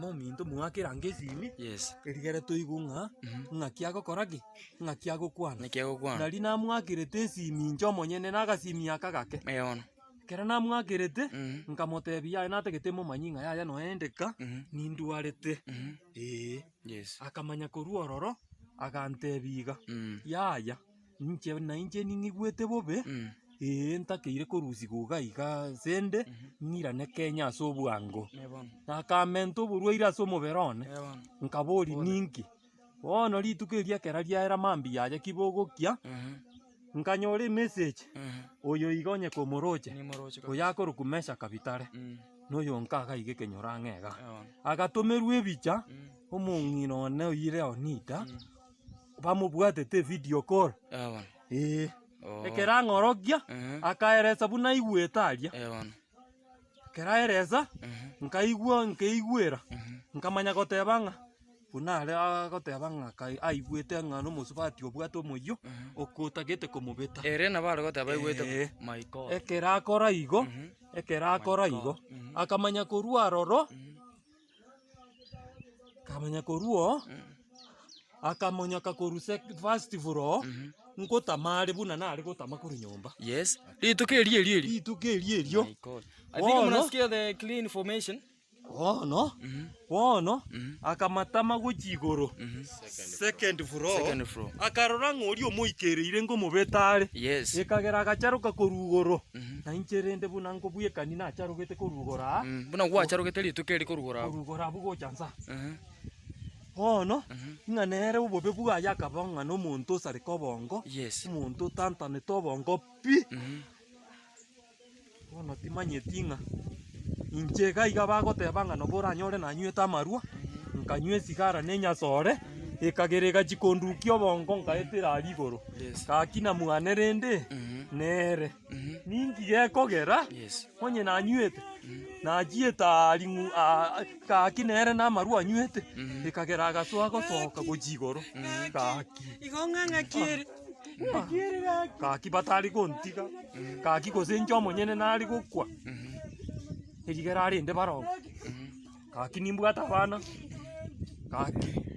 ta ominto mwakira ngeci ini yes irigere tuigunga mm-hmm. ng'aki agokoragi ng'aki agokwana niki agokwana nari namwakirite esimi nchomo nyene na agasimi aka gake eono kera namwakirite mm-hmm. nkamotebi yaye nategete momanyi ng'a yaya noendeka mm-hmm. nindwarete ĩĩ yes akamanya korwa ororo agantebiga mm. yaya ninche na inche ning'igwete bobe ee ntakeire kurusi gugaiga sende mhm. ng'irane kenya ase obwango nakamenta oborwaire ase omoberone nkabori ninki bono rituko eria ekera riaera mambi yaye kibogokia mhm. nkanyora emessage mhm. oyo igonye komoroche oyo akorokumesha kabitare noyo nkagaige kenyora ng'ega agatomerwa ebicha omong'ina one oire onida bamobwatete video call ee ekera ng'orokia akaeresa buna iguĩte aria eh, keraeresa nkaigua nkeiguĩra nkamanya goteba ng'a buna aria agoteba ng'a aiguĩte ng'a nĩ mũsubati obwate omoiywo ũkũtagĩte kũmũbĩta ere nabo arĩ goteba aiguĩte ekera akora igo ekera akora igo akamanya korwa aroro akamanya korwa akamonya kakoruse festival mm -hmm. nkota mari buna nari gutama makuru nyomba yes ritukiri eri eri ritukiri erio i think mnasikia the clean formation wono mm -hmm. no. mm -hmm. akamatama guchiguru mm -hmm. second floor, second floor. akarora ng'ori omoikeriire ngomobetare yes. ikagera gacharuka korugoro mhm. na incherende buna ngo buye kanina acharugete korugora mm. buna acharugete rituke ri korugora korugora bugocha nsa mm bono mhm. ng'a nere obobe bwaya kaba ng'a n'omuntu osareka obongo omuntu otantanete obongo pi mhm. bono timanyeti ng'a inche iga iga bagoteba ng'a nobo oranyore nanywete amarwa mhm. nkanywa esigara n'enyasore ekagerega chikonduki obongo nkaetera aria igoro kaki na mwane rende nere ningiga ekogera onye nanywete na njĩta arimũ kaki nere na maru anyuĩte mhm. ĩkagera gacwa gocoka gũthi mhm. igũrũ ah. kaki kaki batari kũntiga mhm. kaki gũcenjia omonyene nari gũkua ĩrigera arĩnde barongo kaki nimbwata bana kaki